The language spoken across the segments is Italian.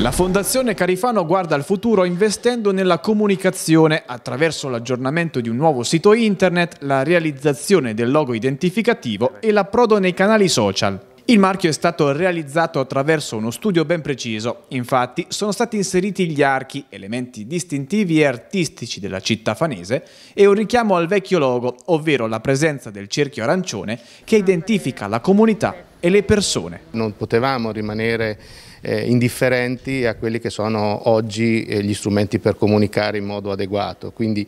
La Fondazione Carifano guarda al futuro investendo nella comunicazione attraverso l'aggiornamento di un nuovo sito internet, la realizzazione del logo identificativo e l'approdo nei canali social. Il marchio è stato realizzato attraverso uno studio ben preciso, infatti sono stati inseriti gli archi, elementi distintivi e artistici della città fanese, e un richiamo al vecchio logo, ovvero la presenza del cerchio arancione che identifica la comunità e le persone. Non potevamo rimanere eh, indifferenti a quelli che sono oggi eh, gli strumenti per comunicare in modo adeguato, quindi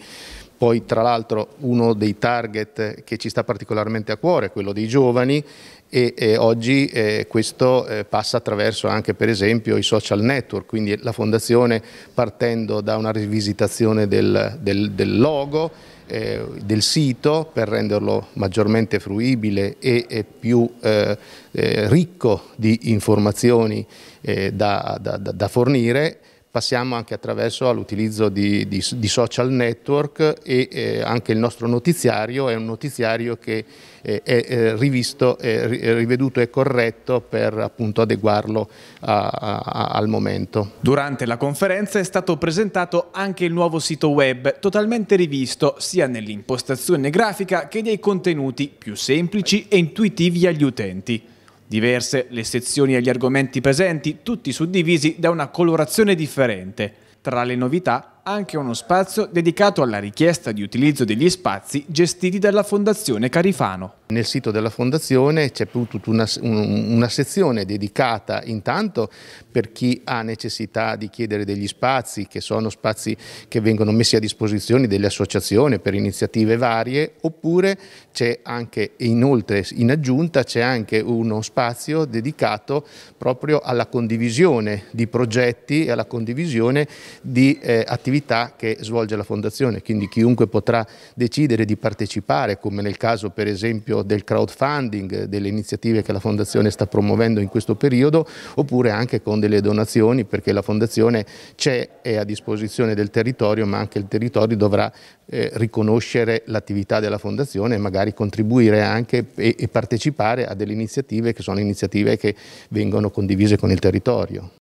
poi tra l'altro uno dei target che ci sta particolarmente a cuore è quello dei giovani e, e oggi eh, questo eh, passa attraverso anche per esempio i social network, quindi la fondazione partendo da una rivisitazione del, del, del logo, eh, del sito per renderlo maggiormente fruibile e, e più eh, eh, ricco di informazioni eh, da, da, da fornire passiamo anche attraverso all'utilizzo di, di, di, social network e eh, anche il nostro notiziario è un notiziario che eh, è eh, rivisto, è riveduto e corretto per appunto, adeguarlo a, a, al momento. Durante la conferenza è stato presentato anche il nuovo sito web, totalmente rivisto sia nell'impostazione grafica che nei contenuti più semplici e intuitivi agli utenti. Diverse le sezioni e gli argomenti presenti, tutti suddivisi da una colorazione differente. Tra le novità anche uno spazio dedicato alla richiesta di utilizzo degli spazi gestiti dalla Fondazione Carifano. Nel sito della Fondazione c'è tutta una, una, sezione dedicata intanto per chi ha necessità di chiedere degli spazi, che sono spazi che vengono messi a disposizione delle associazioni per iniziative varie, oppure c'è anche, inoltre in aggiunta, c'è anche uno spazio dedicato proprio alla condivisione di progetti e alla condivisione di eh, attività attività che svolge la Fondazione, quindi chiunque potrà decidere di partecipare, come nel caso per esempio del crowdfunding, delle iniziative che la Fondazione sta promuovendo in questo periodo, oppure anche con delle donazioni, perché la Fondazione c'è, è a disposizione del territorio, ma anche il territorio dovrà eh, riconoscere l'attività della Fondazione e magari contribuire anche e, e partecipare a delle iniziative che sono iniziative che vengono condivise con il territorio.